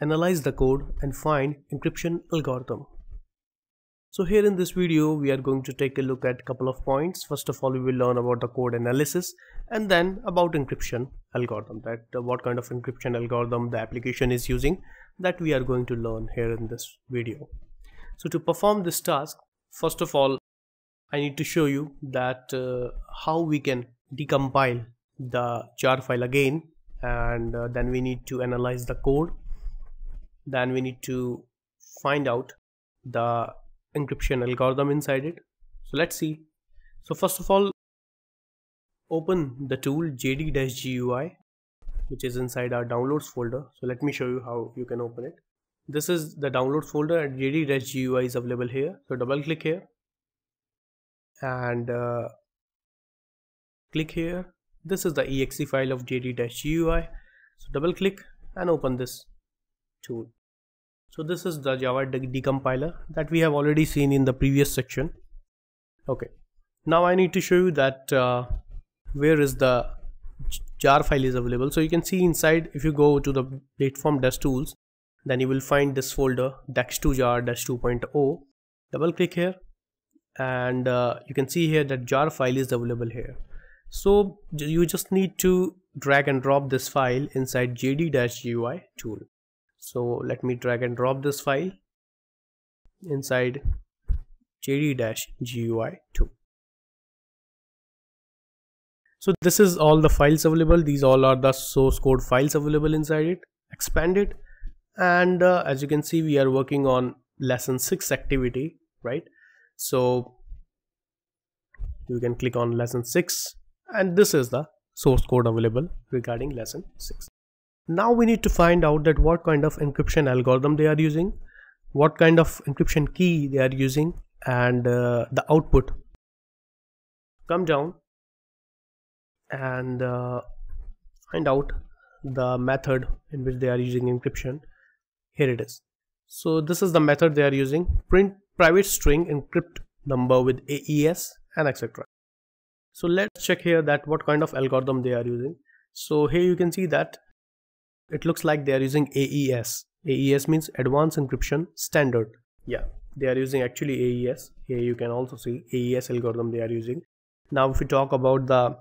analyze the code and find encryption algorithm. So here in this video we are going to take a look at couple of points. First of all we will learn about the code analysis and then about encryption algorithm that uh, what kind of encryption algorithm the application is using that we are going to learn here in this video. So to perform this task first of all I need to show you that uh, how we can decompile the jar file again and uh, then we need to analyze the code then we need to find out the encryption algorithm inside it so let's see so first of all open the tool jd-gui which is inside our downloads folder so let me show you how you can open it this is the downloads folder and jd-gui is available here so double click here and uh, click here this is the exe file of jd-gui so double click and open this tool. So this is the Java decompiler that we have already seen in the previous section. Okay, now I need to show you that uh, where is the jar file is available. So you can see inside if you go to the platform dash tools, then you will find this folder dex2 jar dash 2.0. Double click here and uh, you can see here that jar file is available here. So you just need to drag and drop this file inside jd-gui tool so let me drag and drop this file inside jd-gui2 so this is all the files available these all are the source code files available inside it expand it and uh, as you can see we are working on lesson 6 activity right so you can click on lesson 6 and this is the source code available regarding lesson 6 now we need to find out that what kind of encryption algorithm they are using, what kind of encryption key they are using and uh, the output. Come down and uh, find out the method in which they are using encryption. Here it is. So this is the method they are using print private string encrypt number with AES and etc. So let's check here that what kind of algorithm they are using. So here you can see that it looks like they are using AES. AES means Advanced Encryption Standard. Yeah, they are using actually AES. Here you can also see AES algorithm they are using. Now if we talk about the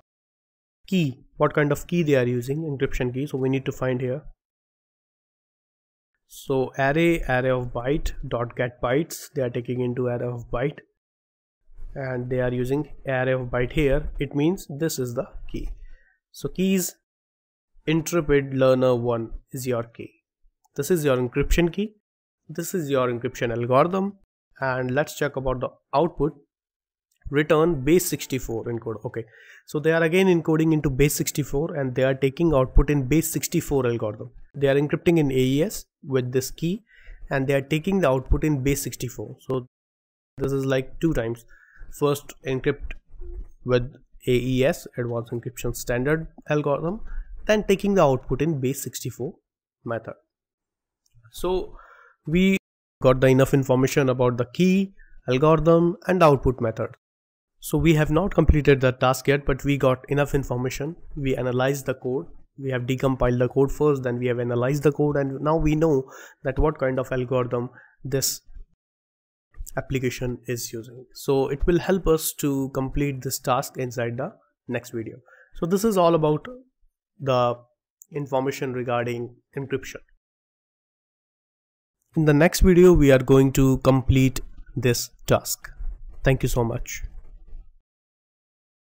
key, what kind of key they are using, encryption key. So we need to find here. So array array of byte dot get bytes they are taking into array of byte and they are using array of byte here. It means this is the key. So keys intrepid learner 1 is your key this is your encryption key this is your encryption algorithm and let's check about the output return base 64 encode okay so they are again encoding into base 64 and they are taking output in base 64 algorithm they are encrypting in aes with this key and they are taking the output in base 64 so this is like two times first encrypt with aes advanced encryption standard algorithm then taking the output in base64 method. So we got the enough information about the key, algorithm and output method. So we have not completed the task yet but we got enough information. We analyzed the code, we have decompiled the code first then we have analyzed the code and now we know that what kind of algorithm this application is using. So it will help us to complete this task inside the next video. So this is all about the information regarding encryption. In the next video, we are going to complete this task. Thank you so much.